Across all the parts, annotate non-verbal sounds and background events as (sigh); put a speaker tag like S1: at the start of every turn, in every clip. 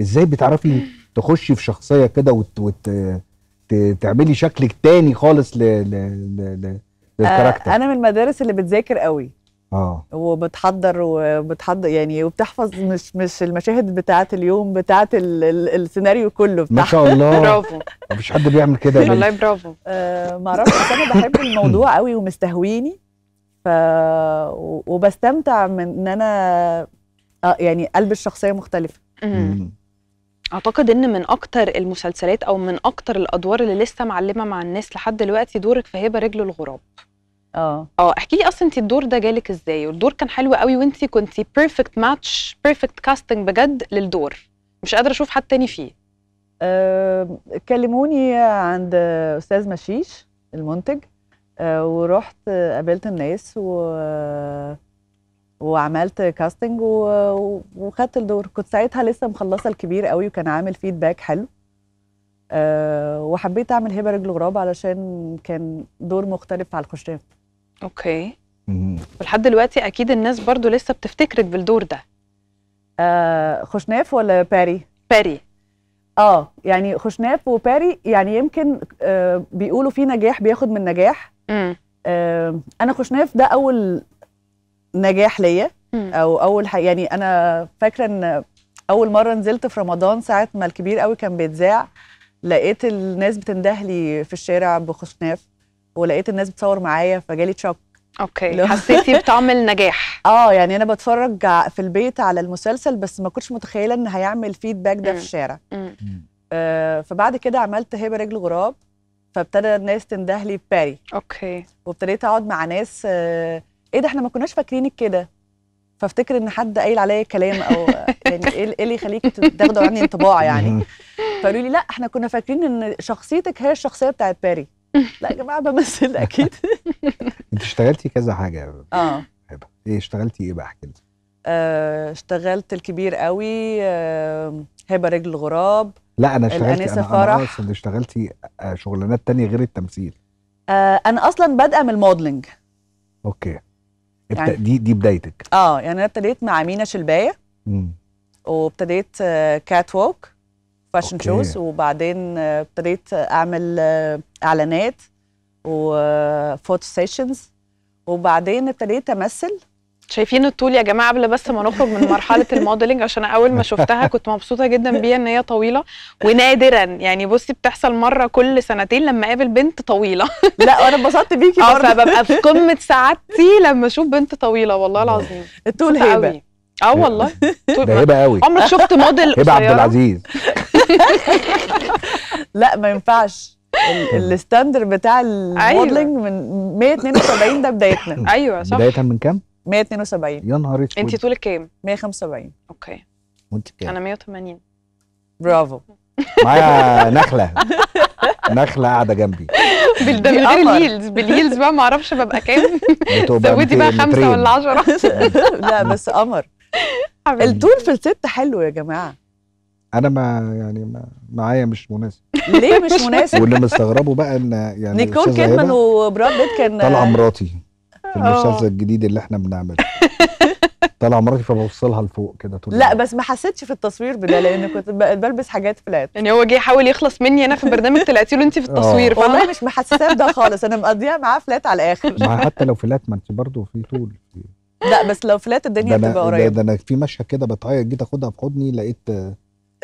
S1: ازاي بتعرفي تخشي في شخصيه كده وت... وت... تعملي شكل تاني خالص ل... ل... ل... للكاركتر
S2: آه، انا من المدارس اللي بتذاكر قوي اه وبتحضر وبتحضر يعني وبتحفظ مش مش المشاهد بتاعه اليوم بتاعه ال... ال... السيناريو كله بتاع ما شاء (laughs) الله برافو
S1: مفيش حد بيعمل كده (laughs) والله
S2: برافو آه، ما اعرفش انا بحب الموضوع قوي ومستهويني ف وبستمتع من ان انا آه، يعني قلب الشخصيه مختلفه
S3: اعتقد ان من اكتر المسلسلات او من اكتر الادوار اللي لسه معلمه مع الناس لحد دلوقتي دورك في هبه رجل الغراب اه اه احكي لي اصلا انت الدور ده جالك ازاي والدور كان حلو قوي وانت كنت بيرفكت ماتش بيرفكت كاستنج بجد للدور مش
S2: قادره اشوف حد تاني فيه أه كلموني عند استاذ مشيش المنتج أه ورحت قابلت الناس و وعملت كاستنج وخدت الدور كنت ساعتها لسه مخلصه الكبير قوي وكان عامل فيدباك حلو أه وحبيت اعمل هبه رجل غراب علشان كان دور مختلف على الخشام اوكي ولحد دلوقتي اكيد الناس برضو لسه بتفتكرك بالدور ده آه خشناف ولا باري باري اه يعني خشناف وباري يعني يمكن آه بيقولوا في نجاح بياخد من نجاح آه انا خشناف ده اول نجاح ليا او اول حاجه يعني انا فاكره ان اول مره نزلت في رمضان ساعه ما الكبير قوي كان بيتذاع لقيت الناس بتنده لي في الشارع بخشناف ولقيت الناس بتصور معايا فجالي تشوك اوكي حسيتي (laughs) بطعم النجاح اه يعني انا بتفرج في البيت على المسلسل بس ما كنتش متخيله ان هيعمل فيدباك ده في الشارع آه فبعد كده عملت هبه رجل غراب فابتدى الناس تنده لي بباري اوكي وابتديت اقعد مع ناس آه ايه ده احنا ما كناش فاكرينك كده فافتكر ان حد قايل عليا كلام او (laughs) يعني إيه, ايه اللي يخليك تاخدوا عني انطباع يعني فقالوا لي لا احنا كنا فاكرين ان شخصيتك هي الشخصيه بتاعت باري لا يا جماعه بمثل (laughs) اكيد
S1: انت اشتغلتي كذا حاجه اه ايه اشتغلتي ايه بقى احكي
S2: آه، اشتغلت الكبير قوي آه، هبه رجل الغراب لا انا اشتغلت انا فرح.
S1: انا آه، اشتغلتي شغلانات تانية غير التمثيل
S2: انا اصلا بادئه من الموديلنج اوكي يعني
S1: دي دي بدايتك
S2: اه يعني انا ابتديت مع مينا شلبايه وابتديت كات ووك فاشن شوز وبعدين آه، ابتديت اعمل آه، اعلانات وفوتو سيشنز آه، وبعدين ابتديت امثل
S3: شايفين الطول يا جماعه قبل بس ما نخرج من مرحله (laughs) الموديلنج عشان اول ما شفتها كنت مبسوطه جدا بيها ان هي طويله ونادرا يعني بصي بتحصل مره كل سنتين لما اقابل بنت طويله لا وانا اتبسطت بيكي اه فببقى في قمه سعادتي لما اشوف بنت طويله
S2: والله العظيم الطول هيبه اه والله ده
S1: هيبه قوي عمرك
S2: شفت موديل هيبه عبد العزيز (laughs) لا ما ينفعش الستاندر بتاع أيوة. الموديلنج من 172 ده بدايتنا ايوه صح بدايتها من كام؟ 172 يا نهار اسود انت طولك كام؟ 175 اوكي وانت كام؟ انا 180 برافو
S1: معايا نخله نخله قاعده جنبي
S2: ده من غير الهيلز بالهيلز بقى ما اعرفش ببقى كام (laughs) زودي بقى خمسه ولا 10 (laughs) لا بس قمر الطول في الست حلو يا جماعه
S1: انا ما يعني ما معايا مش مناسب ليه
S2: مش مناسب واللي مستغربه
S1: بقى ان يعني نيكول كيدمان
S2: وبراد بيت كان طالعه
S1: مراتي المسلسل آه. الجديد اللي احنا بنعمله (laughs) طالع مراتي فببص لها لفوق كده طول لا
S2: بس ما حسيتش في التصوير بده لان كنت بلبس حاجات فلات يعني هو جه يحاول يخلص مني انا في برنامج طلعتي له انت في التصوير فانا آه. والله مش محسساه بده خالص انا مقضيها معاه فلات على الاخر ما حتى
S1: لو فلات ما انت برضه في طول
S2: لا بس لو فلات الدنيا بتبقى قريبه ده
S1: انا في مشهد كده بتعيط جيت اخدها في حضني لقيت آه،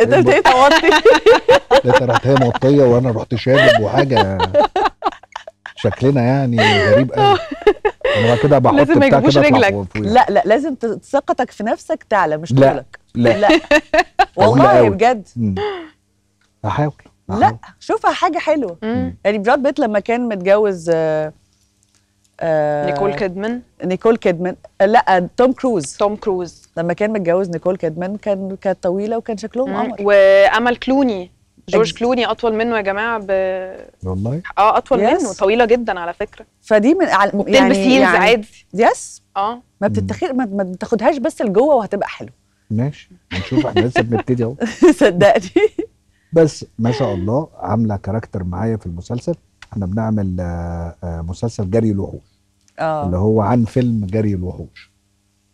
S2: إيه انت ابتديت اوطي
S1: (laughs) لقيت رحت هي موطيه وانا رحت شارب وحاجه (laughs) شكلنا يعني غريب قوي انا كده بحط لازم ما يجيبوش رجلك لا
S2: لا لازم ثقتك في نفسك تعلى مش طولك لا لا (laughs) والله بجد هحاول لا شوفها حاجه حلوه يعني براد بيت لما كان متجوز آه، آه، نيكول كيدمان نيكول كيدمان لا توم كروز توم كروز لما كان متجوز نيكول كيدمان كان كانت طويله وكان شكلهم قمر
S3: وامل كلوني جورج كلوني اطول منه يا جماعه ب والله اه اطول yes. منه طويله
S2: جدا على فكره فدي من على... يعني يعني... عادي يس اه ما بتتخيل ما, بتاخدهاش بس لجوه وهتبقى حلوه
S1: ماشي هنشوف احنا لسه بنبتدي اهو (laughs) صدقني بس ما شاء الله عامله كاركتر معايا في المسلسل احنا بنعمل آه، آه، مسلسل جري الوحوش
S2: اه اللي هو
S1: عن فيلم جري الوحوش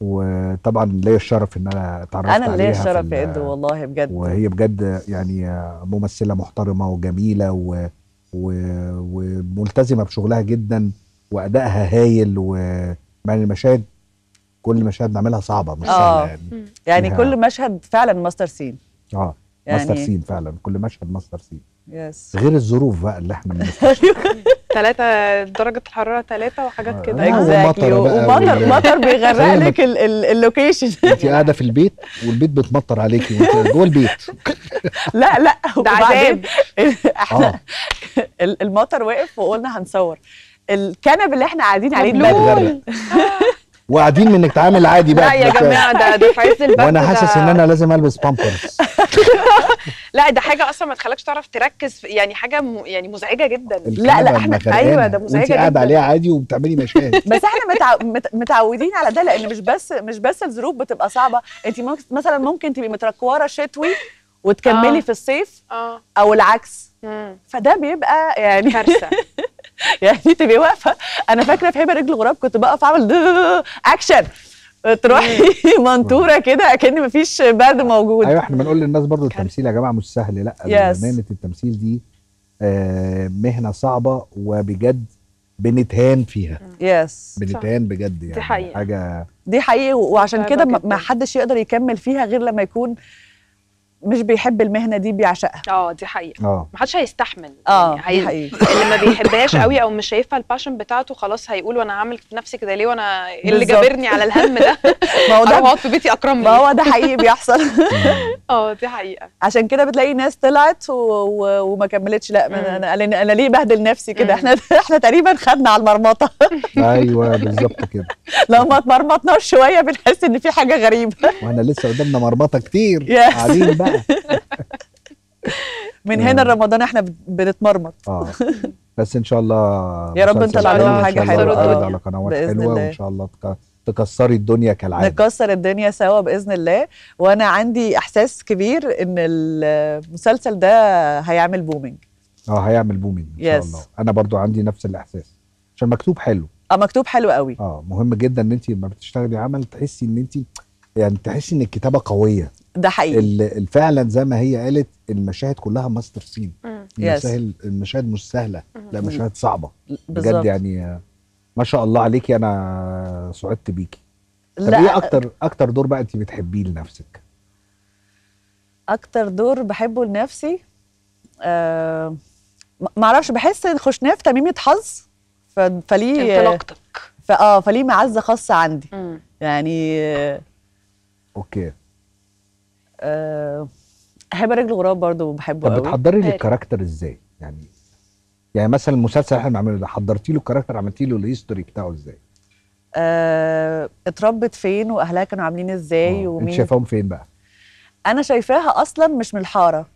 S1: وطبعا ليا الشرف ان انا اتعرفت عليها انا ليا الشرف يا ادو
S2: والله بجد وهي
S1: بجد يعني ممثله محترمه وجميله و... و... وملتزمه بشغلها جدا وادائها هايل ومع يعني المشاهد كل مشاهد نعملها صعبه مش سهله آه. يعني, يعني كل
S2: مشهد فعلا ماستر سين اه يعني ماستر سين
S1: فعلا كل مشهد ماستر سين يس غير الظروف بقى اللي احنا
S3: ثلاثة (laughs) درجة الحرارة ثلاثة وحاجات آه، كده اكزاكتلي أيوة. ومطر مطر بيغرق لك
S1: اللوكيشن انت قاعدة في البيت والبيت بتمطر عليكي جوه البيت
S2: (laughs) لا لا (laughs) ده عذاب احنا آه. المطر وقف وقلنا هنصور الكنب اللي احنا قاعدين عليه دلوقتي
S1: وقاعدين منك تعامل عادي بقى لا يا جماعه ده
S2: ده في عز وانا حاسس ان
S1: انا لازم البس بامبرز
S3: (laughs) لا ده حاجه اصلا ما تخليكش تعرف تركز يعني حاجه م... يعني مزعجه جدا لا لا احنا
S1: ايوه ده مزعجه جدا قاعد عليها عادي وبتعملي مشاهد
S2: (laughs) بس احنا متع... مت... متعودين على ده لان مش بس مش بس الظروف بتبقى صعبه انت ممكن... مثلا ممكن تبقي متركوره شتوي وتكملي آه. في الصيف آه. او العكس مم. فده بيبقى يعني كارثه (laughs) يعني تبقي واقفه انا فاكره في هبه رجل غراب كنت بقف اعمل اكشن تروحي (laughs) منطوره كده اكن مفيش برد موجود ايوه احنا
S1: بنقول للناس برضو التمثيل يا جماعه مش سهل لا مهنه التمثيل دي آه، مهنه صعبه وبجد بنتهان فيها
S2: يس بنتهان بجد يعني دي حقيقة. حاجه دي حقيقه وعشان آه، كده ما حدش يقدر يكمل فيها غير لما يكون مش بيحب المهنه دي بيعشقها اه دي حقيقه
S3: اه محدش هيستحمل
S2: اه يعني هي... حقيقة. اللي ما (laughs) بيحبهاش قوي او
S3: مش شايفها الباشن بتاعته خلاص هيقول وانا عامل في نفسي كده ليه وانا ايه اللي جابرني على الهم
S2: ده (laughs) ما هو ده في بيتي اكرم ما هو ده حقيقي بيحصل
S3: (laughs) اه دي حقيقه
S2: عشان كده بتلاقي ناس طلعت و... و... وما كملتش لا انا انا, أنا ليه بهدل نفسي كده احنا احنا تقريبا خدنا على المرمطه
S1: ايوه بالظبط كده
S2: لو ما اتمرمطناش شويه بنحس ان في حاجه غريبه
S1: وانا لسه قدامنا مرمطه كتير قاعدين بقى
S2: من هنا لرمضان احنا بنتمرمط اه
S1: (laughs) بس ان شاء الله يا رب نطلع لهم حاجه حلوه على قنوات حلوه وان شاء الله تكسري الدنيا كالعاده
S2: نكسر الدنيا سوا باذن الله وانا عندي احساس كبير ان المسلسل ده هيعمل بومنج
S1: اه هيعمل بومنج ان شاء يس. الله انا برضو عندي نفس الاحساس عشان مكتوب حلو
S2: اه مكتوب حلو قوي
S1: اه مهم جدا ان انت لما بتشتغلي عمل تحسي ان انت يعني تحسي ان الكتابه قويه
S2: ده حقيقي
S1: فعلا زي ما هي قالت المشاهد كلها ماستر سين المشاهد المشاهد مش سهله لا مشاهد صعبه بجد يعني ما شاء الله عليكي انا سعدت بيكي
S2: طب لا. ايه اكتر
S1: اكتر دور بقى انت بتحبيه لنفسك
S2: اكتر دور بحبه لنفسي آه معرفش بحس ان خشناف تميمه حظ فليه انطلاقتك اه فليه معزه خاصه عندي مم. يعني اوكي احب آه، رجل غراب برضو بحبه طب بتحضري للكاركتر ازاي يعني
S1: يعني مثلا المسلسل احنا بنعمله ده حضرتي له الكاركتر عملتي له الهيستوري بتاعه ازاي
S2: آه، اتربت فين واهلها كانوا عاملين ازاي أوه. ومين انت شايفاهم فين بقى انا شايفاها اصلا مش من الحاره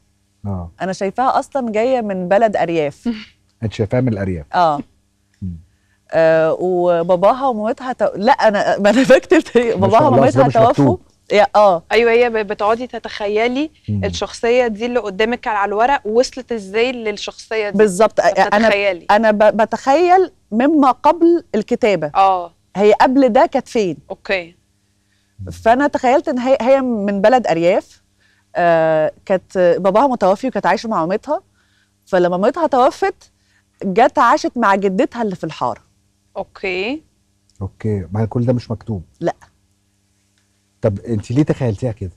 S2: اه انا شايفاها اصلا جايه من بلد ارياف
S1: (laughs) انت شايفاها من الارياف
S2: اه آه وباباها ومامتها تو... لا انا ما انا بكتب باباها ومامتها توفوا اه ايوه هي بتقعدي تتخيلي مم. الشخصيه
S3: دي اللي قدامك على الورق وصلت ازاي للشخصيه دي بالظبط
S2: انا انا بتخيل مما قبل الكتابه اه هي قبل ده كانت فين اوكي فانا تخيلت ان هي هي من بلد ارياف آه كانت باباها متوفي وكانت عايشه مع مامتها فلما مامتها توفت جت عاشت مع جدتها اللي في الحاره اوكي
S1: اوكي مع كل ده مش مكتوب لا طب انت ليه تخيلتيها كده؟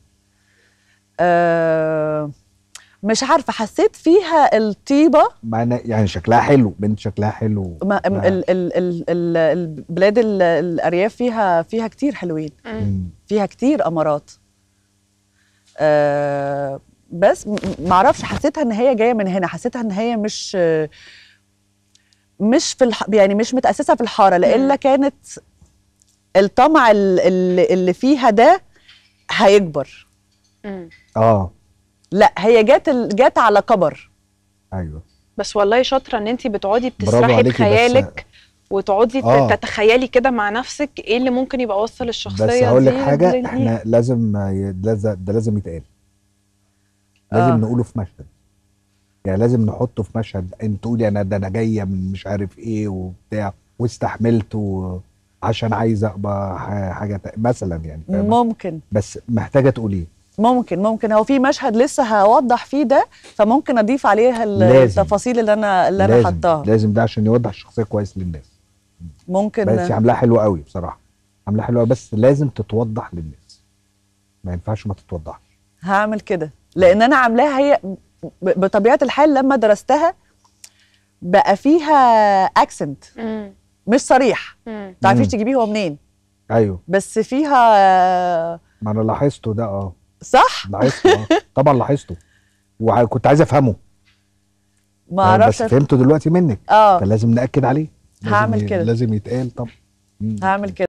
S2: أه مش عارفه حسيت فيها الطيبه
S1: معنى يعني شكلها حلو بنت شكلها
S3: حلو
S2: ما ال ال ال ال البلاد ال الارياف فيها فيها كتير حلوين فيها كتير امارات أه بس معرفش حسيتها ان هي جايه من هنا حسيتها ان هي مش مش في الح... يعني مش متاسسه في الحاره لالا كانت الطمع اللي, اللي فيها ده هيكبر اه لا هي جت جت على كبر ايوه بس والله شاطره ان انت بتقعدي
S3: بتسرحي بخيالك وتقعدي آه. تتخيلي كده مع نفسك ايه اللي ممكن يبقى وصل الشخصيه بس هقول لك حاجه احنا
S1: لازم ده لازم يتقال لازم آه. نقوله في مشهد يعني لازم نحطه في مشهد انت تقولي انا ده انا جايه من مش عارف ايه وبتاع واستحملت و... عشان عايزه ابقى حاجه مثلا يعني
S2: ممكن
S1: بس محتاجه تقوليه
S2: ممكن ممكن هو في مشهد لسه هوضح فيه ده فممكن اضيف عليها التفاصيل اللي انا اللي انا حطاها
S1: لازم ده عشان يوضح الشخصيه كويس للناس
S2: ممكن بس عاملاها
S1: حلوه قوي بصراحه عاملاها حلوه بس لازم تتوضح للناس ما ينفعش ما تتوضحش
S2: هعمل كده لان انا عاملاها هي بطبيعه الحال لما درستها بقى فيها اكسنت مش صريح ما تعرفيش تجيبيه هو منين ايوه بس فيها ما انا لاحظته ده اه صح لاحظته آه. طبعا لاحظته
S1: وكنت عايز افهمه
S2: ما آه، اعرفش بس فهمته
S1: دلوقتي منك اه فلازم ناكد عليه
S2: هعمل كده لازم يتقال طب هعمل كده